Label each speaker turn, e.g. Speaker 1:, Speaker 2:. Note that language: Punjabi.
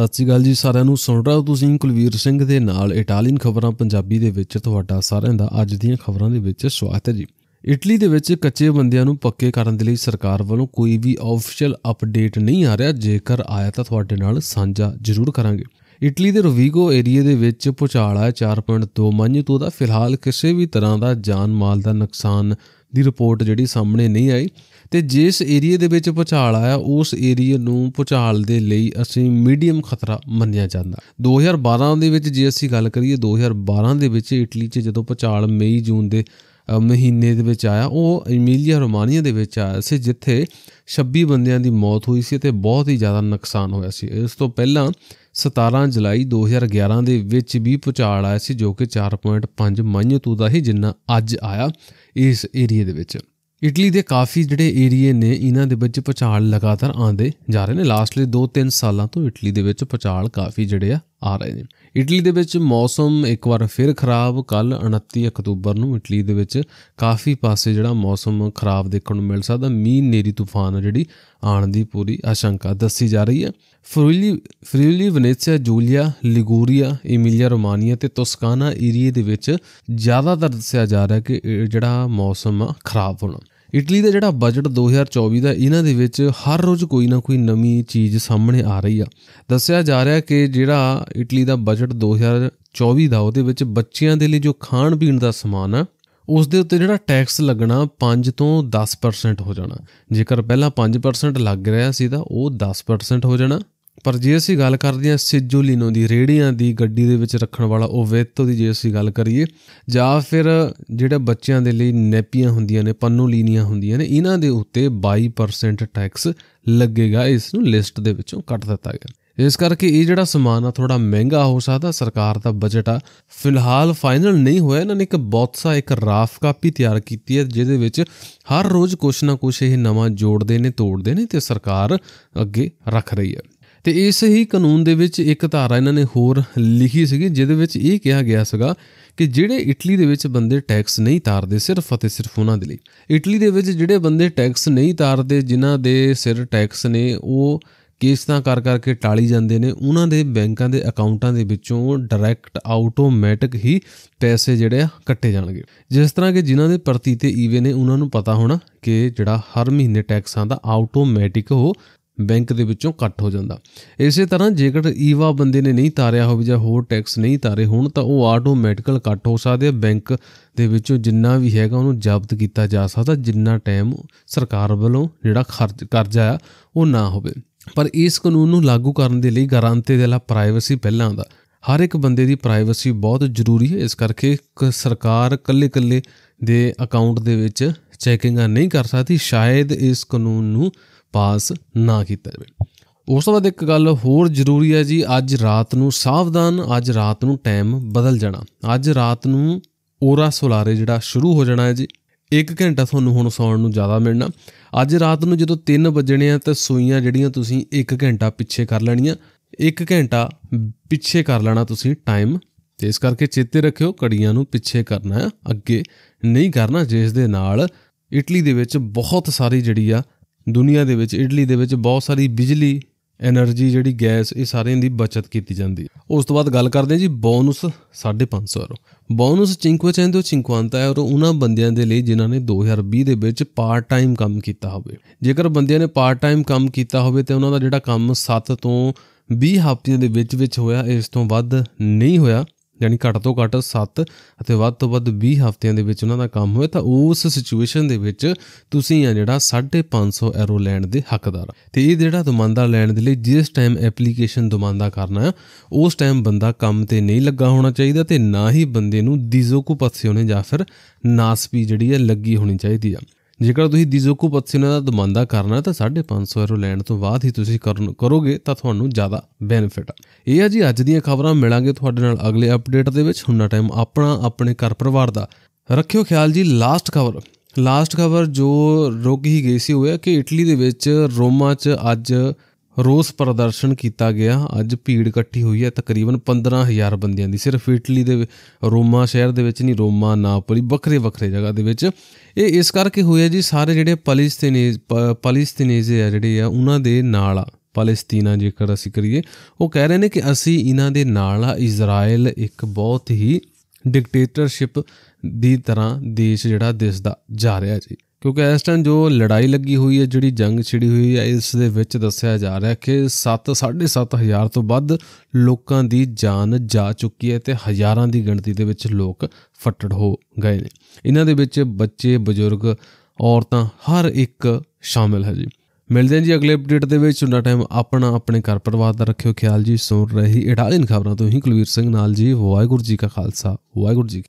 Speaker 1: ਸਤਿ ਸ਼੍ਰੀ ਅਕਾਲ ਜੀ ਸਾਰਿਆਂ ਨੂੰ ਸੁਣ ਰਹੇ ਹੋ ਤੁਸੀਂ ਕੁਲਵੀਰ ਸਿੰਘ ਦੇ ਨਾਲ ਇਟਾਲੀਅਨ ਖਬਰਾਂ ਪੰਜਾਬੀ ਦੇ ਵਿੱਚ ਤੁਹਾਡਾ ਸਾਰਿਆਂ ਦਾ ਅੱਜ ਦੀਆਂ ਖਬਰਾਂ ਦੇ ਵਿੱਚ ਸਵਾਗਤ ਹੈ ਜੀ ਇਟਲੀ ਦੇ ਵਿੱਚ ਕੱਚੇ ਬੰਦਿਆਂ ਨੂੰ ਪੱਕੇ ਕਰਨ ਦੇ ਲਈ ਸਰਕਾਰ ਵੱਲੋਂ ਕੋਈ ਵੀ ਆਫੀਸ਼ੀਅਲ ਅਪਡੇਟ ਨਹੀਂ ਆ ਰਿਹਾ ਜੇਕਰ ਆਇਆ ਤਾਂ ਤੁਹਾਡੇ ਨਾਲ ਸਾਂਝਾ ਜ਼ਰੂਰ ਕਰਾਂਗੇ ਇਟਲੀ ਦੇ ਰੋਵੀਗੋ ਏਰੀਆ ਦੇ ਵਿੱਚ ਭੁਚਾਲ ਆਇਆ 4.2 ਮੰਜ ਤੋਂ ਦਾ ਫਿਲਹਾਲ ਕਿਸੇ ਵੀ ਤਰ੍ਹਾਂ ਦਾ ਜਾਨ ਮਾਲ ਦਾ ਨੁਕਸਾਨ ਦੀ ਰਿਪੋਰਟ ਜਿਹੜੀ ਸਾਹਮਣੇ ਨਹੀਂ ਆਈ ਤੇ ਜਿਸ ਏਰੀਆ ਦੇ ਵਿੱਚ ਪੁਚਾਲ ਆਇਆ ਉਸ ਏਰੀਆ ਨੂੰ ਪੁਚਾਲ ਦੇ ਲਈ ਅਸੀਂ ਮੀਡੀਅਮ ਖਤਰਾ ਮੰਨਿਆ ਜਾਂਦਾ 2012 ਦੇ ਵਿੱਚ ਜੇ ਅਸੀਂ ਗੱਲ ਕਰੀਏ 2012 ਦੇ ਵਿੱਚ ਇਟਲੀ 'ਚ ਜਦੋਂ ਪੁਚਾਲ ਮਈ ਜੂਨ ਦੇ ਮਹੀਨੇ ਦੇ ਵਿੱਚ ਆਇਆ ਉਹ ਇਮੀਲੀਆ ਰੋਮਾਨੀਆ ਦੇ ਵਿੱਚ ਆਇਆ ਸੀ ਜਿੱਥੇ 26 ਬੰਦਿਆਂ ਦੀ ਮੌਤ ਹੋਈ ਸੀ ਤੇ ਬਹੁਤ ਹੀ ਜ਼ਿਆਦਾ ਨੁਕਸਾਨ ਹੋਇਆ ਸੀ ਇਸ ਤੋਂ ਪਹਿਲਾਂ 17 ਜੁਲਾਈ 2011 ਦੇ ਵਿੱਚ ਵੀ ਪੁਚਾਲ ਆਇਆ ਸੀ ਜੋ ਕਿ 4.5 ਮਾਈਨਿਟੂ ਦਾ ਹੀ ਜਿੰਨਾ ਅੱਜ ਆਇਆ ਇਸ ਏਰੀਆ ਦੇ ਵਿੱਚ ਇਟਲੀ ਦੇ ਕਾਫੀ ਜਿਹੜੇ ਏਰੀਏ ਨੇ ਇਹਨਾਂ ਦੇ ਵਿੱਚ ਪੁਚਾਲ ਲਗਾਤਾਰ ਆਂਦੇ ਜਾ ਰਹੇ ਨੇ ਲਾਸਟਲੀ 2-3 ਸਾਲਾਂ ਤੋਂ ਇਟਲੀ ਦੇ ਵਿੱਚ ਪੁਚਾਲ ਕਾਫੀ ਜਿਹੜੇ ਆ ਆ ਰਹੇ ਨੇ ਇਟਲੀ ਦੇ ਵਿੱਚ ਮੌਸਮ ਇੱਕ ਵਾਰ ਫਿਰ ਖਰਾਬ ਕੱਲ 29 ਅਕਤੂਬਰ ਨੂੰ ਇਟਲੀ ਦੇ ਵਿੱਚ ਕਾਫੀ ਪਾਸੇ ਜਿਹੜਾ ਮੌਸਮ ਖਰਾਬ ਦੇਖਣ ਨੂੰ ਮਿਲ ਸਕਦਾ ਮੀਂਹ ਨੇਰੀ ਤੂਫਾਨ ਜਿਹੜੀ ਆਣ ਦੀ ਪੂਰੀ ਆਸ਼ੰਕਾ ਦੱਸੀ ਜਾ ਰਹੀ ਹੈ Friuli Friuli Venezia Giulia Liguria Emilia Romagna ਤੇ ਟੋਸਕਾਨਾ ਏਰੀਏ ਦੇ ਵਿੱਚ ਜ਼ਿਆਦਾਤਰ ਦੱਸਿਆ ਜਾ ਰਿਹਾ ਕਿ ਜਿਹੜਾ ਮੌਸਮ ਖਰਾਬ ਹੋਣਾ ਇਟਲੀ ਦਾ ਜਿਹੜਾ ਬਜਟ 2024 ਦਾ ਇਹਨਾਂ ਦੇ ਵਿੱਚ ਹਰ ਰੋਜ਼ ਕੋਈ ਨਾ ਕੋਈ ਨਵੀਂ ਚੀਜ਼ ਸਾਹਮਣੇ ਆ ਰਹੀ ਆ ਦੱਸਿਆ ਜਾ ਰਿਹਾ ਕਿ ਜਿਹੜਾ ਇਟਲੀ ਦਾ ਬਜਟ 2024 ਦਾ ਉਹਦੇ ਵਿੱਚ ਬੱਚਿਆਂ ਦੇ ਲਈ ਜੋ ਖਾਣ ਪੀਣ ਦਾ ਸਮਾਨ ਆ ਉਸ ਦੇ ਉੱਤੇ ਜਿਹੜਾ ਟੈਕਸ ਲੱਗਣਾ 5 ਤੋਂ 10% ਹੋ ਜਾਣਾ ਜੇਕਰ ਪਹਿਲਾਂ 5% ਲੱਗ ਰਿਹਾ ਸੀ ਤਾਂ ਉਹ 10% ਹੋ ਜਾਣਾ ਪਰ ਜੇ ਅਸੀਂ ਗੱਲ ਕਰਦੇ ਹਾਂ ਸਿਜੂਲੀਨੋ ਦੀ ਰੇੜੀਆਂ ਦੀ ਗੱਡੀ ਦੇ ਵਿੱਚ ਰੱਖਣ ਵਾਲਾ ਉਹ ਵੇਤੋ ਦੀ ਜੇ ਅਸੀਂ ਗੱਲ ਕਰੀਏ ਜਾਂ ਫਿਰ ਜਿਹੜੇ ਬੱਚਿਆਂ ਦੇ ਲਈ ਨੈਪੀਆਂ ਹੁੰਦੀਆਂ ਨੇ ਪੰਨੂ ਲੀਨੀਆਂ ਹੁੰਦੀਆਂ ਨੇ ਇਹਨਾਂ ਦੇ ਉੱਤੇ 22% ਟੈਕਸ ਲੱਗੇਗਾ ਇਸ ਨੂੰ ਲਿਸਟ ਦੇ ਵਿੱਚੋਂ ਕੱਟ ਦਿੱਤਾ ਗਿਆ ਇਸ ਕਰਕੇ ਇਹ ਜਿਹੜਾ ਸਮਾਨ ਆ ਥੋੜਾ ਮਹਿੰਗਾ ਹੋ ਸਕਦਾ ਸਰਕਾਰ ਦਾ ਬਜਟ ਆ ਫਿਲਹਾਲ ਫਾਈਨਲ ਨਹੀਂ ਹੋਇਆ ਇਹਨਾਂ ਨੇ ਇੱਕ ਬਹੁਤ ਸਾ ਇੱਕ ਰਾਫ ਕਾਪੀ ਤਿਆਰ ਕੀਤੀ ਹੈ ਜਿਹਦੇ ਵਿੱਚ ਹਰ ਰੋਜ਼ ਕੁਛ ਨਾ ਕੁਛ ਇਹ ਨਵਾਂ ਜੋੜਦੇ ਨੇ ਤੋੜਦੇ ਨੇ ਤੇ ਸਰਕਾਰ ਅੱਗੇ ਰੱਖ ਰਹੀ ਹੈ ਤੇ ਇਸ ਹੀ ਕਾਨੂੰਨ ਦੇ ਵਿੱਚ ਇੱਕ ਧਾਰਾ ਇਹਨਾਂ ਨੇ ਹੋਰ ਲਿਖੀ ਸੀਗੀ ਜਿਹਦੇ ਵਿੱਚ ਇਹ ਕਿਹਾ ਗਿਆ ਸੀਗਾ ਕਿ ਜਿਹੜੇ ਇਟਲੀ ਦੇ ਵਿੱਚ ਬੰਦੇ ਟੈਕਸ ਨਹੀਂ ਤਾਰਦੇ ਸਿਰਫ ਅਤੇ ਸਿਰਫ ਉਹਨਾਂ ਦੇ ਲਈ ਇਟਲੀ ਦੇ ਵਿੱਚ ਜਿਹੜੇ ਬੰਦੇ ਟੈਕਸ ਨਹੀਂ ਤਾਰਦੇ ਜਿਨ੍ਹਾਂ ਦੇ ਸਿਰ ਟੈਕਸ ਨੇ ਉਹ ਕੇਸਾਂ ਕਰ ਕਰਕੇ ਟਾਲੀ ਜਾਂਦੇ ਨੇ ਉਹਨਾਂ ਦੇ ਬੈਂਕਾਂ ਦੇ ਅਕਾਊਂਟਾਂ ਦੇ ਵਿੱਚੋਂ ਡਾਇਰੈਕਟ ਆਟੋਮੈਟਿਕ ਹੀ ਪੈਸੇ ਜਿਹੜੇ ਆ ਕੱਟੇ ਜਾਣਗੇ ਜਿਸ ਤਰ੍ਹਾਂ ਕਿ ਜਿਨ੍ਹਾਂ ਦੇ ਪ੍ਰਤੀ ਤੇ ਈਵੇ ਨੇ ਉਹਨਾਂ ਨੂੰ ਪਤਾ ਹੋਣਾ ਕਿ ਜਿਹੜਾ ਹਰ ਮਹੀਨੇ ਟੈਕਸਾਂ ਦਾ ਆਟੋਮੈਟਿਕ ਉਹ ਬੈਂਕ ਦੇ ਵਿੱਚੋਂ ਕੱਟ ਹੋ ਜਾਂਦਾ ਇਸੇ ਤਰ੍ਹਾਂ ਜੇਕਰ ਈਵਾ ਬੰਦੇ ਨੇ ਨਹੀਂ ਤਾਰਿਆ ਹੋਵੇ ਜਾਂ ਹੋਰ ਟੈਕਸ ਨਹੀਂ ਤਾਰੇ ਹੋਣ ਤਾਂ ਉਹ ਆਟੋਮੈਟਿਕਲ ਕੱਟ ਹੋ ਸਕਦੇ ਆ ਬੈਂਕ ਦੇ ਵਿੱਚੋਂ ਜਿੰਨਾ ਵੀ ਹੈਗਾ ਉਹਨੂੰ ਜ਼ਬਤ ਕੀਤਾ ਜਾ ਸਕਦਾ ਜਿੰਨਾ ਟਾਈਮ ਸਰਕਾਰ ਵੱਲੋਂ ਜਿਹੜਾ ਖਰਚ ਕਰਜ਼ਾ ਆ ਉਹ ਨਾ ਹੋਵੇ ਪਰ ਇਸ ਕਾਨੂੰਨ ਨੂੰ ਲਾਗੂ ਕਰਨ ਦੇ ਲਈ ਗਾਰੰਟੀ ਦੇ ਲਾ ਪ੍ਰਾਈਵੇਸੀ ਪਹਿਲਾਂ ਦਾ ਹਰ ਇੱਕ ਬੰਦੇ ਦੀ ਪ੍ਰਾਈਵੇਸੀ ਬਹੁਤ ਜ਼ਰੂਰੀ ਹੈ ਇਸ ਕਰਕੇ ਸਰਕਾਰ ਕੱਲੇ-ਕੱਲੇ ਦੇ ਅਕਾਊਂਟ ਦੇ ਵਿੱਚ ਚੈਕਿੰਗਾਂ ਨਹੀਂ ਕਰ ਸਕਦੀ ਸ਼ਾਇਦ ਇਸ ਕਾਨੂੰਨ ਨੂੰ ਪਾਸ ਨਾ ਕੀਤਾ ਜਾਵੇ ਉਸ ਤੋਂ ਬਾਅਦ ਇੱਕ ਗੱਲ ਹੋਰ ਜ਼ਰੂਰੀ ਹੈ ਜੀ ਅੱਜ ਰਾਤ ਨੂੰ ਸਾਵਧਾਨ ਅੱਜ ਰਾਤ ਨੂੰ ਟਾਈਮ ਬਦਲ ਜਾਣਾ ਅੱਜ ਰਾਤ ਨੂੰ ਓਰਾ ਸੋਲਾਰੇ ਜਿਹੜਾ ਸ਼ੁਰੂ ਹੋ ਜਾਣਾ ਹੈ ਜੀ 1 ਘੰਟਾ ਤੁਹਾਨੂੰ ਹੁਣ ਸੌਣ ਨੂੰ ਜ਼ਿਆਦਾ ਮਿਲਣਾ ਅੱਜ ਰਾਤ ਨੂੰ ਜਦੋਂ 3 ਵਜਣੇ ਆ ਤਾਂ ਸੂਈਆਂ ਜਿਹੜੀਆਂ ਤੁਸੀਂ 1 ਘੰਟਾ ਪਿੱਛੇ ਕਰ ਲੈਣੀਆਂ 1 ਘੰਟਾ ਪਿੱਛੇ ਕਰ ਲੈਣਾ ਤੁਸੀਂ ਟਾਈਮ ਤੇ ਇਸ ਕਰਕੇ ਚੇਤੇ ਰੱਖਿਓ ਕੜੀਆਂ ਨੂੰ ਪਿੱਛੇ ਕਰਨਾ ਹੈ ਅੱਗੇ ਨਹੀਂ ਕਰਨਾ ਜਿਸ ਦੇ ਨਾਲ ਇਟਲੀ ਦੇ ਵਿੱਚ ਬਹੁਤ ਸਾਰੀ ਜਿਹੜੀ ਆ ਦੁਨੀਆ ਦੇ ਵਿੱਚ ਇਟਲੀ ਦੇ ਵਿੱਚ ਬਹੁਤ ਸਾਰੀ ਬਿਜਲੀ એનર્ਜੀ ਜਿਹੜੀ ਗੈਸ ਇਹ ਸਾਰਿਆਂ ਦੀ ਬਚਤ ਕੀਤੀ ਜਾਂਦੀ ਹੈ ਉਸ ਤੋਂ ਬਾਅਦ ਗੱਲ ਕਰਦੇ ਜੀ ਬੋਨਸ 550 ਰੋ ਬੋਨਸ ਚਿੰਕੁਚੈਂਦੋ ਚਿੰਕਵਾਂਤਾ ਹੈ ਔਰ ਉਹਨਾਂ ਬੰਦਿਆਂ ਦੇ ਲਈ ਜਿਨ੍ਹਾਂ ਨੇ 2020 ਦੇ ਵਿੱਚ ਪਾਰਟ ਟਾਈਮ ਕੰਮ ਕੀਤਾ ਹੋਵੇ ਜੇਕਰ ਬੰਦਿਆਂ ਨੇ ਪਾਰਟ ਟਾਈਮ ਕੰਮ ਕੀਤਾ ਹੋਵੇ ਤੇ ਉਹਨਾਂ ਦਾ ਜਿਹੜਾ ਕੰਮ 7 ਤੋਂ 20 ਹਫ਼ਤਿਆਂ ਦੇ ਵਿੱਚ ਵਿੱਚ ਹੋਇਆ ਇਸ ਤੋਂ ਵੱਧ ਨਹੀਂ ਹੋਇਆ ਯਾਨੀ ਘੱਟ ਤੋਂ ਘੱਟ 7 ਅਤੇ ਵੱਧ ਤੋਂ ਵੱਧ 20 ਹਫ਼ਤਿਆਂ ਦੇ ਵਿੱਚ ਉਹਨਾਂ ਦਾ ਕੰਮ ਹੋਵੇ ਤਾਂ ਉਸ ਸਿਚੁਏਸ਼ਨ ਦੇ ਵਿੱਚ ਤੁਸੀਂ ਆ ਜਿਹੜਾ 550 ਐਰੋ ਲੈਣ ਦੇ ਹੱਕਦਾਰ ਤੇ ਇਹ ਜਿਹੜਾ ਦਮਾਂਦਾ ਲੈਣ ਦੇ ਲਈ ਜਿਸ ਟਾਈਮ ਐਪਲੀਕੇਸ਼ਨ ਦਮਾਂਦਾ ਕਰਨਾ ਉਸ ਟਾਈਮ ਬੰਦਾ ਕੰਮ ਤੇ ਨਹੀਂ ਲੱਗਾ ਹੋਣਾ ਚਾਹੀਦਾ ਤੇ ਨਾ ਹੀ ਬੰਦੇ ਨੂੰ ਦੀਜ਼ੋਕੂ ਪਤਸਿਓਨੇ ਜਾਂ ਫਿਰ ਨਾਸਪੀ ਜਿਹੜੀ ਹੈ ਲੱਗੀ ਹੋਣੀ ਚਾਹੀਦੀ ਆ ਜੇਕਰ ਤੁਸੀਂ ਦੀਜ਼ੋਕੂ ਪਤਸੀਨਾ ਦਾ ਦਮਾਂਦਾ ਕਰਨਾ ਤਾਂ 550 ਯੂਰੋ ਲੈਣ ਤੋਂ ਬਾਅਦ ਹੀ ਤੁਸੀਂ ਕਰੋਗੇ ਤਾਂ ਤੁਹਾਨੂੰ ਜ਼ਿਆਦਾ ਬੈਨੀਫਿਟ ਆ ਇਹ ਆ ਜੀ ਅੱਜ ਦੀਆਂ ਖਬਰਾਂ ਮਿਲਾਂਗੇ ਤੁਹਾਡੇ ਨਾਲ ਅਗਲੇ ਅਪਡੇਟ ਦੇ ਵਿੱਚ ਹੁਣ ਟਾਈਮ ਆਪਣਾ ਆਪਣੇ ਘਰ ਪਰਿਵਾਰ ਦਾ ਰੱਖਿਓ ਖਿਆਲ ਜੀ ਲਾਸਟ ਖਬਰ ਲਾਸਟ ਖਬਰ ਜੋ ਰੁਕ ਹੀ ਗਈ ਸੀ ਹੋਇਆ ਕਿ ਇਟਲੀ ਦੇ ਵਿੱਚ ਰੋਮਾ 'ਚ ਅੱਜ ਰੋਸ ਪ੍ਰਦਰਸ਼ਨ ਕੀਤਾ ਗਿਆ ਅੱਜ ਭੀੜ ਇਕੱਠੀ ਹੋਈ ਹੈ ਤਕਰੀਬਨ 15000 ਬੰਦਿਆਂ ਦੀ ਸਿਰਫ ਇਟਲੀ ਦੇ ਰੋਮਾ ਸ਼ਹਿਰ ਦੇ ਵਿੱਚ ਨਹੀਂ ਰੋਮਾ ਨਾਪੋਲੀ ਵੱਖਰੇ ਵੱਖਰੇ ਜਗ੍ਹਾ ਦੇ ਵਿੱਚ ਇਹ ਇਸ ਕਰਕੇ ਹੋਇਆ ਜੀ ਸਾਰੇ ਜਿਹੜੇ ਪਲਸਤੀਨੀਜ਼ ਪਲਸਤੀਨੀਜ਼ ਆ ਜਿਹੜੇ ਆ ਉਹਨਾਂ ਦੇ ਨਾਲ ਆ ਪਾਲਸਤੀਨਾ ਜੇਕਰ ਅਸੀਂ ਕਰੀਏ ਉਹ ਕਹਿ ਰਹੇ ਨੇ ਕਿ ਅਸੀਂ ਇਹਨਾਂ ਦੇ ਨਾਲ ਆ ਇਜ਼ਰਾਈਲ ਇੱਕ ਬਹੁਤ ਹੀ ਡਿਕਟੇਟਰਸ਼ਿਪ ਦੀ ਤਰ੍ਹਾਂ ਦੇਸ਼ ਜਿਹੜਾ ਦਿਸਦਾ ਜਾ ਰਿਹਾ ਜੀ ਕਿਉਂਕਿ ਇਸ ਟਾਈਮ ਜੋ ਲੜਾਈ ਲੱਗੀ ਹੋਈ ਹੈ ਜਿਹੜੀ ਜੰਗ ਛਿੜੀ ਹੋਈ ਹੈ ਇਸ ਦੇ ਵਿੱਚ ਦੱਸਿਆ ਜਾ ਰਿਹਾ ਹੈ ਕਿ 7 7500 ਤੋਂ ਵੱਧ ਲੋਕਾਂ ਦੀ ਜਾਨ ਜਾ ਚੁੱਕੀ ਹੈ ਤੇ ਹਜ਼ਾਰਾਂ ਦੀ ਗਿਣਤੀ ਦੇ ਵਿੱਚ ਲੋਕ ਫੱਟੜ ਹੋ ਗਏ ਨੇ ਇਹਨਾਂ ਦੇ ਵਿੱਚ ਬੱਚੇ ਬਜ਼ੁਰਗ ਔਰਤਾਂ ਹਰ ਇੱਕ ਸ਼ਾਮਿਲ ਹੈ ਜੀ ਮਿਲਦੇ ਹਾਂ ਜੀ ਅਗਲੇ ਅਪਡੇਟ ਦੇ ਵਿੱਚ ਉਹਨਾਂ ਟਾਈਮ ਆਪਣਾ ਆਪਣੇ ਘਰ ਪਰਿਵਾਰ ਦਾ ਰੱਖਿਓ ਖਿਆਲ ਜੀ ਸੁਣ ਰਹੀ ਇਡਾਲਿਨ ਖਬਰਾਂ ਤੋਂ ਹੀ ਕੁਲਵੀਰ ਸਿੰਘ ਨਾਲ ਜੀ ਵਾਹਿਗੁਰੂ ਜੀ ਕਾ ਖਾਲਸਾ ਵਾਹਿਗੁਰੂ ਜੀ